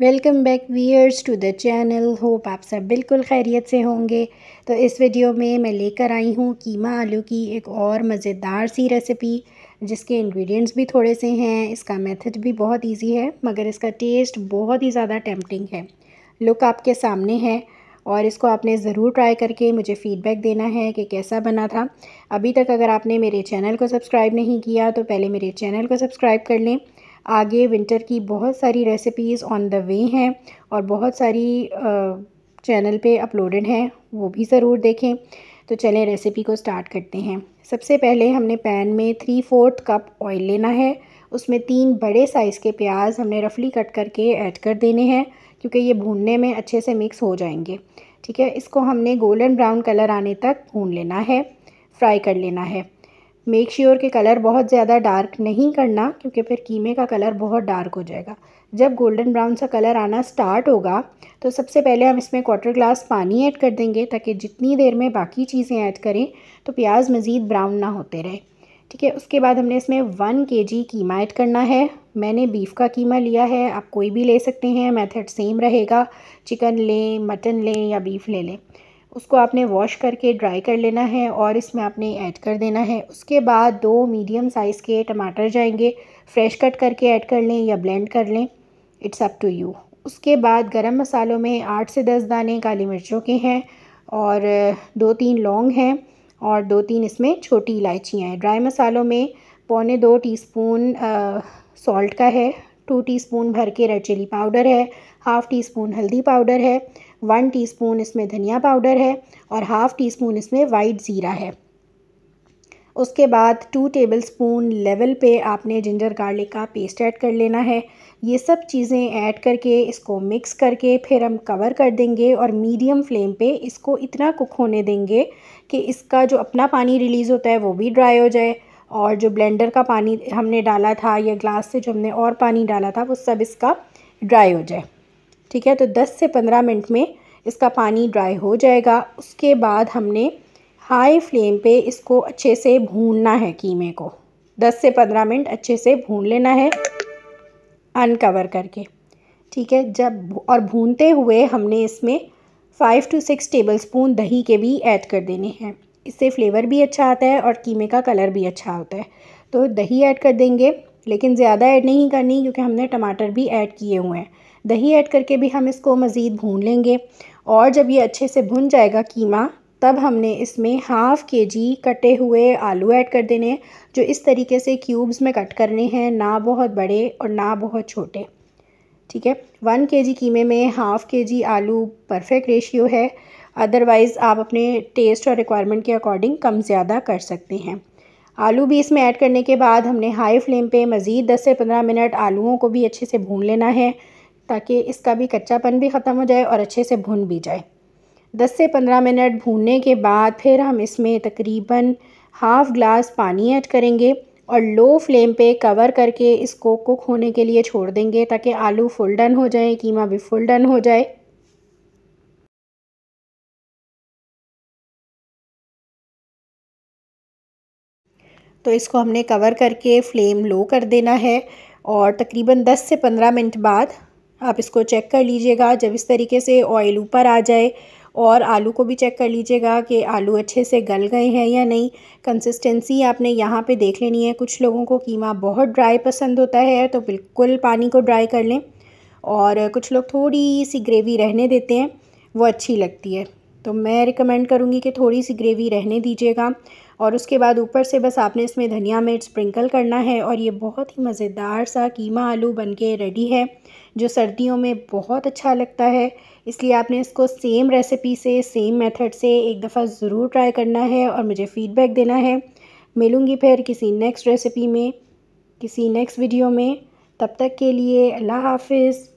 welcome back viewers to the channel hope आप सब बिल्कुल खैरियत से होंगे तो इस वीडियो में मैं लेकर आई हूँ कीमा आलू की एक और मज़ेदार सी रेसिपी जिसके इंग्रेडिएंट्स भी थोड़े से हैं इसका मेथड भी बहुत इजी है मगर इसका टेस्ट बहुत ही ज़्यादा टेम्पटिंग है लुक आपके सामने है और इसको आपने ज़रूर ट्राई करके मुझे फ़ीडबैक देना है कि कैसा बना था अभी तक अगर आपने मेरे चैनल को सब्सक्राइब नहीं किया तो पहले मेरे चैनल को सब्सक्राइब कर लें आगे विंटर की बहुत सारी रेसिपीज़ ऑन द वे हैं और बहुत सारी चैनल पे अपलोडेड हैं वो भी ज़रूर देखें तो चलें रेसिपी को स्टार्ट करते हैं सबसे पहले हमने पैन में थ्री फोर्थ कप ऑयल लेना है उसमें तीन बड़े साइज़ के प्याज हमने रफली कट करके ऐड कर देने हैं क्योंकि ये भूनने में अच्छे से मिक्स हो जाएंगे ठीक है इसको हमने गोल्डन ब्राउन कलर आने तक भून लेना है फ्राई कर लेना है मेक श्योर sure के कलर बहुत ज़्यादा डार्क नहीं करना क्योंकि फिर कीमे का कलर बहुत डार्क हो जाएगा जब गोल्डन ब्राउन सा कलर आना स्टार्ट होगा तो सबसे पहले हम इसमें क्वार्टर ग्लास पानी ऐड कर देंगे ताकि जितनी देर में बाकी चीज़ें ऐड करें तो प्याज मज़ीद ब्राउन ना होते रहे ठीक है उसके बाद हमने इसमें वन के जी कीमा ऐड करना है मैंने बीफ़ का कीमा लिया है आप कोई भी ले सकते हैं मैथड सेम रहेगा चिकन लें मटन लें या बीफ़ ले लें उसको आपने वॉश करके ड्राई कर लेना है और इसमें आपने ऐड कर देना है उसके बाद दो मीडियम साइज़ के टमाटर जाएंगे फ्रेश कट करके ऐड कर लें या ब्लेंड कर लें इट्स अप टू यू उसके बाद गरम मसालों में आठ से दस दाने काली मिर्चों के हैं और दो तीन लौंग हैं और दो तीन इसमें छोटी इलायचियाँ हैं ड्राई मसालों में पौने दो टीस्पून सॉल्ट का है टू टीस्पून भर के रेड चिली पाउडर है हाफ़ टी स्पून हल्दी पाउडर है वन टीस्पून इसमें धनिया पाउडर है और हाफ़ टी स्पून इसमें वाइट ज़ीरा है उसके बाद टू टेबल स्पून लेवल पे आपने जिंजर गार्लिक का पेस्ट ऐड कर लेना है ये सब चीज़ें ऐड करके इसको मिक्स करके फिर हम कवर कर देंगे और मीडियम फ्लेम पे इसको इतना कुक होने देंगे कि इसका जो अपना पानी रिलीज़ होता है वो भी ड्राई हो जाए और जो ब्लेंडर का पानी हमने डाला था या ग्लास से जो हमने और पानी डाला था वो सब इसका ड्राई हो जाए ठीक है तो 10 से 15 मिनट में इसका पानी ड्राई हो जाएगा उसके बाद हमने हाई फ्लेम पे इसको अच्छे से भूनना है कीमे को 10 से 15 मिनट अच्छे से भून लेना है अनकवर करके ठीक है जब और भूनते हुए हमने इसमें five to six tablespoon दही के भी ऐड कर देने हैं इससे फ्लेवर भी अच्छा आता है और कीमे का कलर भी अच्छा होता है तो दही ऐड कर देंगे लेकिन ज़्यादा ऐड नहीं करनी क्योंकि हमने टमाटर भी ऐड किए हुए हैं दही ऐड करके भी हम इसको मज़ीद भून लेंगे और जब ये अच्छे से भुन जाएगा कीमा तब हमने इसमें हाफ़ के जी कटे हुए आलू ऐड कर देने जो इस तरीके से क्यूब्स में कट करने हैं ना बहुत बड़े और ना बहुत छोटे ठीक है वन के जी कीमे में हाफ़ के जी आलू परफेक्ट रेशियो है अदरवाइज़ आप अपने टेस्ट और रिक्वायरमेंट के अकॉर्डिंग कम ज़्यादा कर सकते हैं आलू भी इसमें ऐड करने के बाद हमने हाई फ्लेम पे मज़ीद 10 से 15 मिनट आलूओं को भी अच्छे से भून लेना है ताकि इसका भी कच्चापन भी ख़त्म हो जाए और अच्छे से भून भी जाए 10 से 15 मिनट भूनने के बाद फिर हम इसमें तकरीबन हाफ़ ग्लास पानी ऐड करेंगे और लो फ्लेम पे कवर करके इसको कुक होने के लिए छोड़ देंगे ताकि आलू फुल डन हो जाए कीमा भी फुल डन हो जाए तो इसको हमने कवर करके फ्लेम लो कर देना है और तकरीबन 10 से 15 मिनट बाद आप इसको चेक कर लीजिएगा जब इस तरीके से ऑयल ऊपर आ जाए और आलू को भी चेक कर लीजिएगा कि आलू अच्छे से गल गए हैं या नहीं कंसिस्टेंसी आपने यहाँ पे देख लेनी है कुछ लोगों को कीमा बहुत ड्राई पसंद होता है तो बिल्कुल पानी को ड्राई कर लें और कुछ लोग थोड़ी सी ग्रेवी रहने देते हैं वो अच्छी लगती है तो मैं रिकमेंड करूँगी कि थोड़ी सी ग्रेवी रहने दीजिएगा और उसके बाद ऊपर से बस आपने इसमें धनिया मिर्च स्प्रिंकल करना है और ये बहुत ही मज़ेदार सा कीमा आलू बन के रेडी है जो सर्दियों में बहुत अच्छा लगता है इसलिए आपने इसको सेम रेसिपी से सेम मेथड से एक दफ़ा ज़रूर ट्राई करना है और मुझे फ़ीडबैक देना है मिलूँगी फिर किसी नेक्स्ट रेसिपी में किसी नेक्स्ट वीडियो में तब तक के लिए अल्लाह हाफिज़